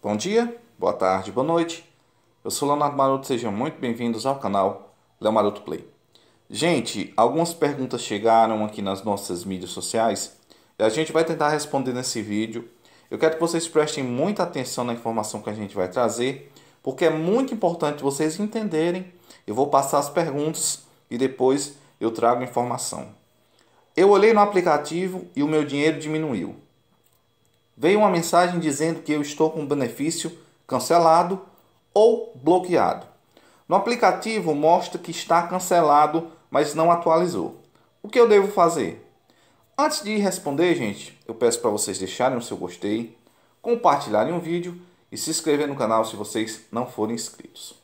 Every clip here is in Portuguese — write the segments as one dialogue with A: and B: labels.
A: Bom dia, boa tarde, boa noite. Eu sou Leonardo Maroto, sejam muito bem-vindos ao canal Leonardo Maroto Play. Gente, algumas perguntas chegaram aqui nas nossas mídias sociais e a gente vai tentar responder nesse vídeo. Eu quero que vocês prestem muita atenção na informação que a gente vai trazer, porque é muito importante vocês entenderem. Eu vou passar as perguntas e depois eu trago informação. Eu olhei no aplicativo e o meu dinheiro diminuiu veio uma mensagem dizendo que eu estou com benefício cancelado ou bloqueado. No aplicativo mostra que está cancelado, mas não atualizou. O que eu devo fazer? Antes de responder, gente, eu peço para vocês deixarem o seu gostei, compartilharem o vídeo e se inscrever no canal se vocês não forem inscritos.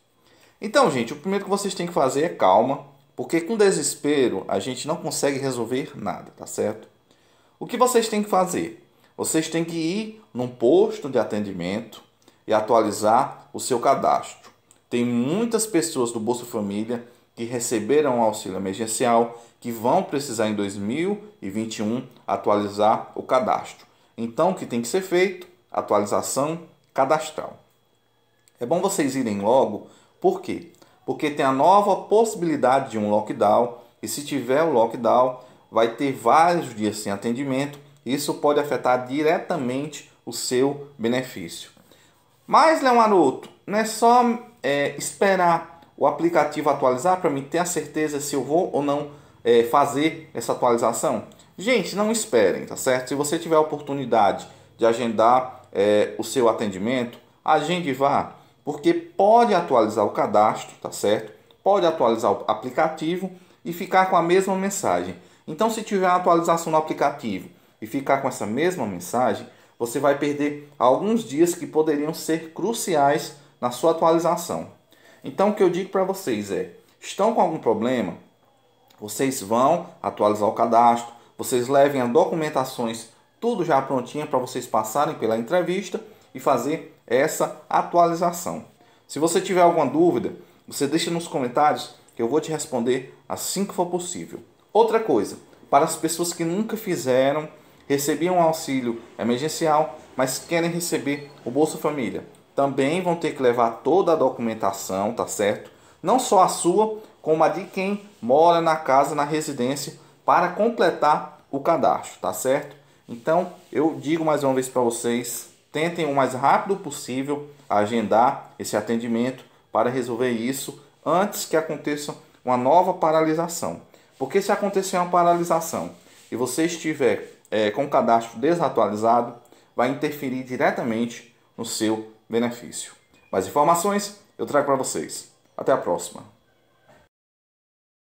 A: Então, gente, o primeiro que vocês têm que fazer é calma, porque com desespero a gente não consegue resolver nada, tá certo? O que vocês têm que fazer? Vocês têm que ir num posto de atendimento e atualizar o seu cadastro. Tem muitas pessoas do Bolsa Família que receberam auxílio emergencial que vão precisar em 2021 atualizar o cadastro. Então, o que tem que ser feito? Atualização cadastral. É bom vocês irem logo, por quê? Porque tem a nova possibilidade de um lockdown, e se tiver o lockdown, vai ter vários dias sem atendimento isso pode afetar diretamente o seu benefício. Mas, Leonardo, não é só é, esperar o aplicativo atualizar para mim ter a certeza se eu vou ou não é, fazer essa atualização? Gente, não esperem, tá certo? Se você tiver a oportunidade de agendar é, o seu atendimento, agende vá, porque pode atualizar o cadastro, tá certo? Pode atualizar o aplicativo e ficar com a mesma mensagem. Então, se tiver a atualização no aplicativo e ficar com essa mesma mensagem, você vai perder alguns dias que poderiam ser cruciais na sua atualização. Então, o que eu digo para vocês é: estão com algum problema? Vocês vão atualizar o cadastro, vocês levem as documentações tudo já prontinha para vocês passarem pela entrevista e fazer essa atualização. Se você tiver alguma dúvida, você deixa nos comentários que eu vou te responder assim que for possível. Outra coisa, para as pessoas que nunca fizeram recebiam auxílio emergencial, mas querem receber o Bolsa Família. Também vão ter que levar toda a documentação, tá certo? Não só a sua, como a de quem mora na casa, na residência, para completar o cadastro, tá certo? Então, eu digo mais uma vez para vocês, tentem o mais rápido possível agendar esse atendimento para resolver isso antes que aconteça uma nova paralisação. Porque se acontecer uma paralisação e você estiver é, com cadastro desatualizado vai interferir diretamente no seu benefício. Mais informações eu trago para vocês. Até a próxima!